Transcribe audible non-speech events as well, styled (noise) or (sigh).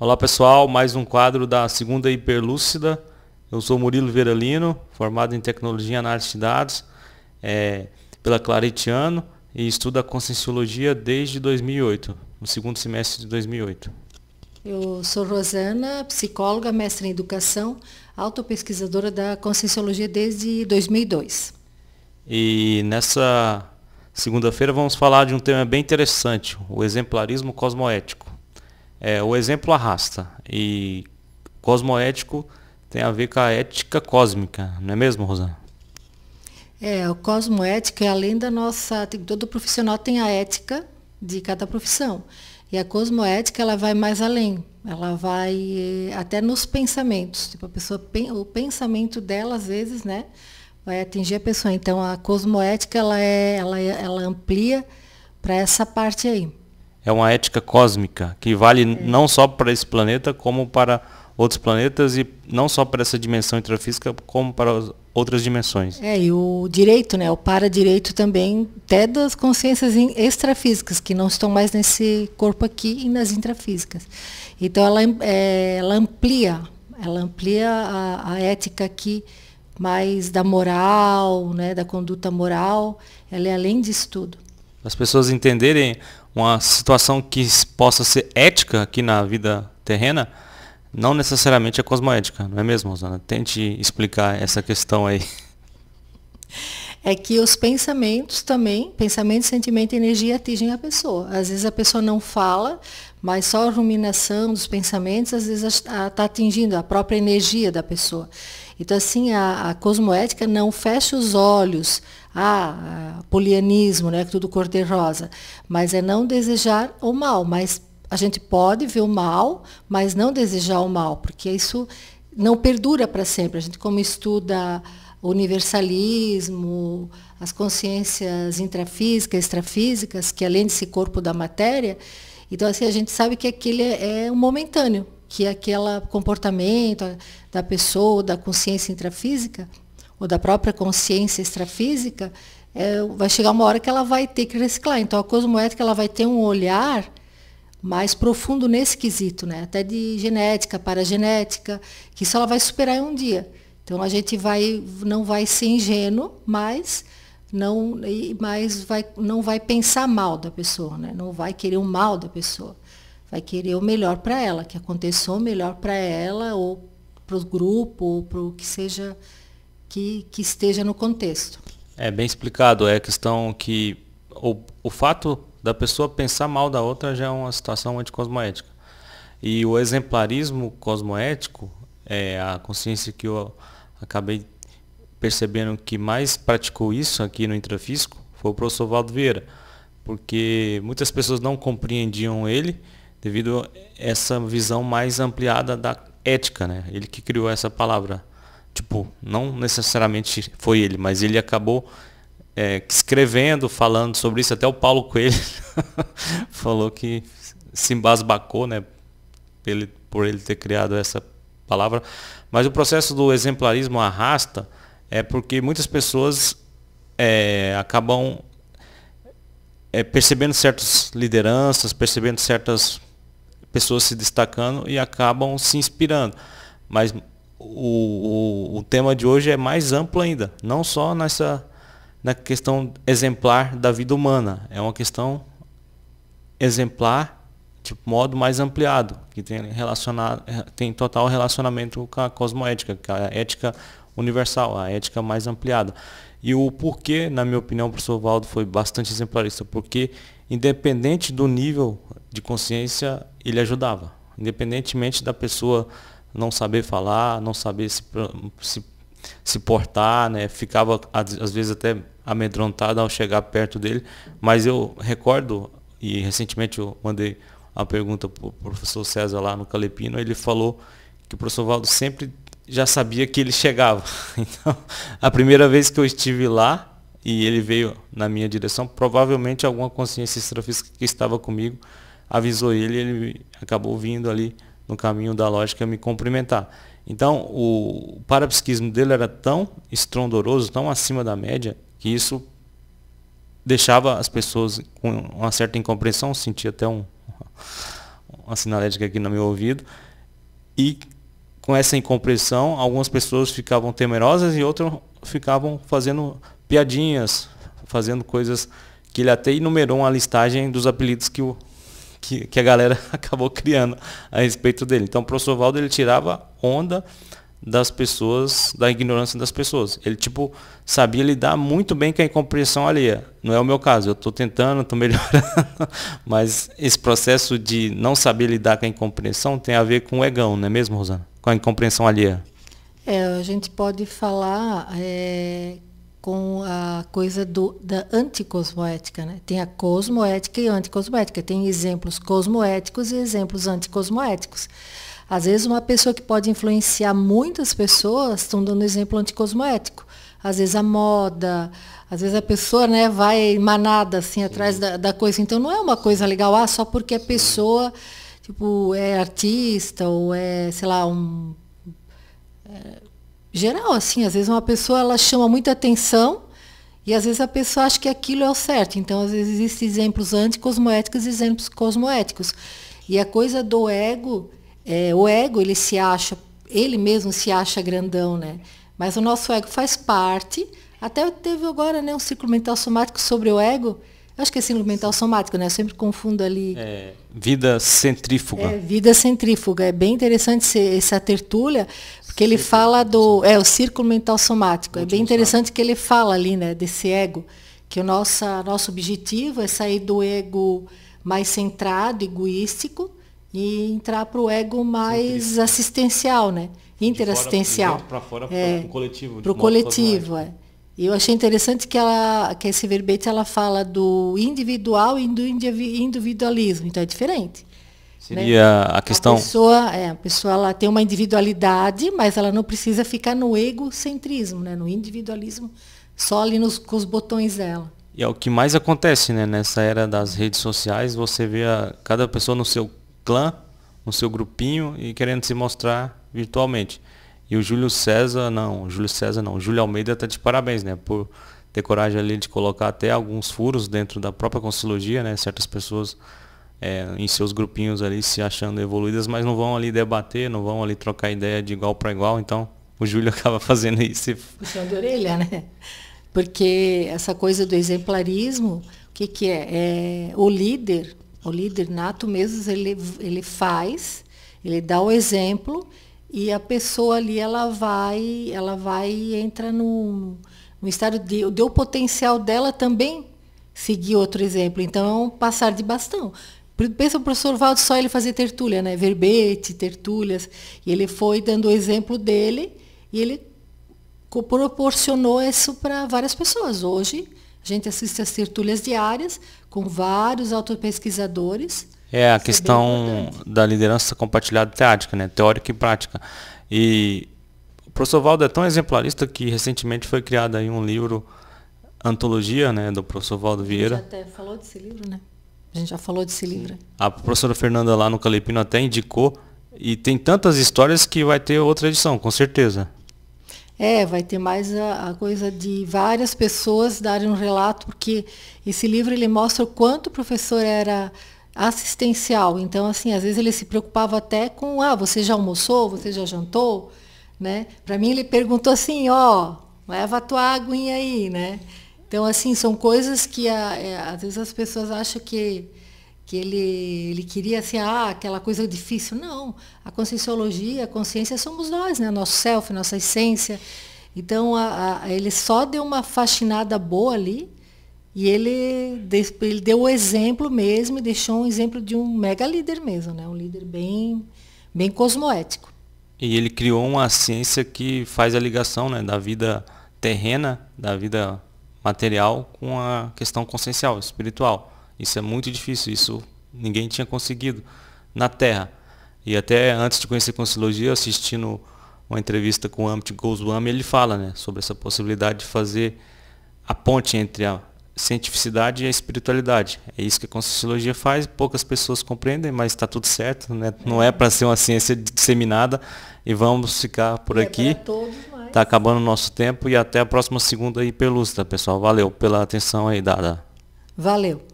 Olá pessoal, mais um quadro da segunda hiperlúcida. Eu sou Murilo Veralino, formado em Tecnologia e Análise de Dados é, pela Claretiano e estudo a Conscienciologia desde 2008, no segundo semestre de 2008. Eu sou Rosana, psicóloga, mestre em Educação, autopesquisadora da Conscienciologia desde 2002. E nessa segunda-feira vamos falar de um tema bem interessante, o exemplarismo cosmoético. É, o exemplo arrasta. E cosmoético tem a ver com a ética cósmica, não é mesmo, Rosana? É, o cosmoético é além da nossa. Todo profissional tem a ética de cada profissão. E a cosmoética ela vai mais além, ela vai eh, até nos pensamentos. Tipo, a pessoa, o pensamento dela, às vezes, né, vai atingir a pessoa. Então, a cosmoética ela, é, ela, é, ela amplia para essa parte aí é uma ética cósmica, que vale é. não só para esse planeta, como para outros planetas, e não só para essa dimensão intrafísica, como para outras dimensões. É, e o direito, né, o para-direito também, até das consciências extrafísicas, que não estão mais nesse corpo aqui e nas intrafísicas. Então, ela, é, ela amplia, ela amplia a, a ética aqui, mais da moral, né, da conduta moral, ela é além disso tudo. As pessoas entenderem uma situação que possa ser ética aqui na vida terrena, não necessariamente é cosmoética, não é mesmo, Rosana? Tente explicar essa questão aí. É que os pensamentos também, pensamento, sentimento e energia atingem a pessoa. Às vezes a pessoa não fala, mas só a ruminação dos pensamentos, às vezes está atingindo a própria energia da pessoa. Então, assim, a, a cosmoética não fecha os olhos a, ah, a polianismo, né, tudo cor-de-rosa, mas é não desejar o mal, mas a gente pode ver o mal, mas não desejar o mal, porque isso não perdura para sempre. A gente, como estuda universalismo, as consciências intrafísicas, extrafísicas, que além desse corpo da matéria, então assim a gente sabe que aquele é, um é momentâneo, que aquele comportamento da pessoa, da consciência intrafísica, ou da própria consciência extrafísica, é, vai chegar uma hora que ela vai ter que reciclar. Então, a cosmoética ela vai ter um olhar mais profundo nesse quesito, né? até de genética, paragenética, que isso ela vai superar em um dia. Então, a gente vai, não vai ser ingênuo, mas não, mas vai, não vai pensar mal da pessoa, né? não vai querer o mal da pessoa vai querer o melhor para ela, que aconteceu o melhor para ela ou para o grupo ou para o que seja que, que esteja no contexto. É bem explicado, é questão que o, o fato da pessoa pensar mal da outra já é uma situação anticosmoética. E o exemplarismo cosmoético é a consciência que eu acabei percebendo que mais praticou isso aqui no intrafísico foi o professor Valdo Vieira, porque muitas pessoas não compreendiam ele devido a essa visão mais ampliada da ética, né? Ele que criou essa palavra. Tipo, não necessariamente foi ele, mas ele acabou é, escrevendo, falando sobre isso. Até o Paulo Coelho (laughs) falou que se embasbacou, né? Por ele, por ele ter criado essa palavra. Mas o processo do exemplarismo arrasta é porque muitas pessoas é, acabam é, percebendo certas lideranças, percebendo certas pessoas se destacando e acabam se inspirando. Mas o, o, o, tema de hoje é mais amplo ainda, não só nessa na questão exemplar da vida humana, é uma questão exemplar de modo mais ampliado, que tem, relacionado, tem total relacionamento com a cosmoética, com a ética universal, a ética mais ampliada. E o porquê, na minha opinião, o professor Valdo foi bastante exemplarista, porque independente do nível de consciência, ele ajudava. Independentemente da pessoa não saber falar, não saber se, se, se portar, né? ficava às vezes até amedrontada ao chegar perto dele. Mas eu recordo, e recentemente eu mandei a pergunta para o professor César lá no Calepino, ele falou que o professor Valdo sempre já sabia que ele chegava. (laughs) Então, a primeira vez que eu estive lá e ele veio na minha direção, provavelmente alguma consciência extrafísica que estava comigo avisou ele, ele acabou vindo ali no caminho da lógica me cumprimentar. Então, o parapsiquismo dele era tão estrondoroso, tão acima da média, que isso deixava as pessoas com uma certa incompreensão, sentia até um, uma sinalética aqui no meu ouvido, e com essa incompreensão, algumas pessoas ficavam temerosas e outras ficavam fazendo piadinhas, fazendo coisas que ele até enumerou uma listagem dos apelidos que, o, que, que a galera (laughs) acabou criando a respeito dele. Então, o professor Valdo ele tirava onda das pessoas, da ignorância das pessoas. Ele, tipo, sabia lidar muito bem com a incompreensão alheia. Não é o meu caso, eu estou tentando, estou (laughs) melhorando, mas esse processo de não saber lidar com a incompreensão tem a ver com o egão, não é mesmo, Rosana? com a incompreensão alheia? É, a gente pode falar é, com a coisa do, da anticosmoética. Né? Tem a cosmoética e a anticosmoética. Tem exemplos cosmoéticos e exemplos anticosmoéticos. Às vezes, uma pessoa que pode influenciar muitas pessoas, estão dando exemplo anticosmoético. Às vezes, a moda, às vezes a pessoa né, vai manada assim, atrás da, da coisa. Então, não é uma coisa legal, ah, só porque a pessoa Tipo, é artista ou é, sei lá, um. É, geral, assim, às vezes uma pessoa ela chama muita atenção e às vezes a pessoa acha que aquilo é o certo. Então, às vezes existem exemplos anticosmoéticos e exemplos cosmoéticos. E a coisa do ego, é, o ego ele se acha, ele mesmo se acha grandão, né? Mas o nosso ego faz parte. Até teve agora né, um ciclo mental somático sobre o ego, acho que é síndrome mental somático, né? Eu sempre confundo ali. É, vida centrífuga. É, vida centrífuga. É bem interessante esse, essa tertúlia, porque ele fala do. É, o círculo mental somático. é bem interessante sabe. que ele fala ali, né, desse ego. Que o nosso, nosso objetivo é sair do ego mais centrado, egoístico, e entrar para o ego mais assistencial, né? Interassistencial. Para fora, para é, o coletivo. Para o coletivo, é. E eu achei interessante que, ela, que esse verbete ela fala do individual e do individualismo, então é diferente. Seria né? a questão. A pessoa, é, a pessoa ela tem uma individualidade, mas ela não precisa ficar no egocentrismo, né? no individualismo, só ali nos, com os botões dela. E é o que mais acontece né? nessa era das redes sociais, você vê a, cada pessoa no seu clã, no seu grupinho e querendo se mostrar virtualmente. E o Júlio César, não, Júlio César não, Júlio Almeida está de parabéns, né? Por ter coragem ali de colocar até alguns furos dentro da própria Conselhogia, né? Certas pessoas é, em seus grupinhos ali se achando evoluídas, mas não vão ali debater, não vão ali trocar ideia de igual para igual, então o Júlio (laughs) acaba fazendo isso. Puxando a orelha, né? Porque essa coisa do exemplarismo, o que, que é? é? O líder, o líder nato mesmo, ele, ele faz, ele dá o exemplo e a pessoa ali ela vai, ela vai entra num, no estado de, deu o potencial dela também seguir outro exemplo. Então, é um passar de bastão. Pensa o professor Valdo só ele fazer tertúlia, né? Verbete, tertúlias. E ele foi dando o exemplo dele e ele proporcionou isso para várias pessoas. Hoje, a gente assiste às tertúlias diárias com vários autopesquisadores é a é questão da liderança compartilhada teática, né? teórica e prática. E o professor Valdo é tão exemplarista que recentemente foi criado aí um livro, Antologia, né, do professor Valdo Vieira. A gente até falou desse livro, né? A gente já falou desse livro. A professora Fernanda lá no Calepino até indicou. E tem tantas histórias que vai ter outra edição, com certeza. É, vai ter mais a, a, coisa de várias pessoas darem um relato, porque esse livro ele mostra o quanto o professor era assistencial. Então, assim, às vezes ele se preocupava até com, ah, você já almoçou, você já jantou, né? Para mim ele perguntou assim, ó, oh, leva a tua aguinha aí, né? Então, assim, são coisas que a, é, às vezes as pessoas acham que, que ele, ele queria, assim, ah, aquela coisa difícil. Não, a conscienciologia, a consciência somos nós, né? Nosso self, nossa essência. Então, a, a, ele só deu uma faxinada boa ali, e ele, ele deu o exemplo mesmo e deixou um exemplo de um mega líder mesmo, né? um líder bem, bem cosmoético. E ele criou uma ciência que faz a ligação né, da vida terrena, da vida material, com a questão consciencial, espiritual. Isso é muito difícil, isso ninguém tinha conseguido na Terra. E até antes de conhecer Consciologia, assistindo uma entrevista com o Amit Goswami, ele fala né, sobre essa possibilidade de fazer a ponte entre a cientificidade e a espiritualidade. É isso que a Conscienciologia faz, poucas pessoas compreendem, mas está tudo certo, né? não é para ser uma ciência disseminada e vamos ficar por é aqui. Está acabando o nosso tempo e até a próxima segunda aí pelúcia tá, pessoal. Valeu pela atenção aí dada. Valeu.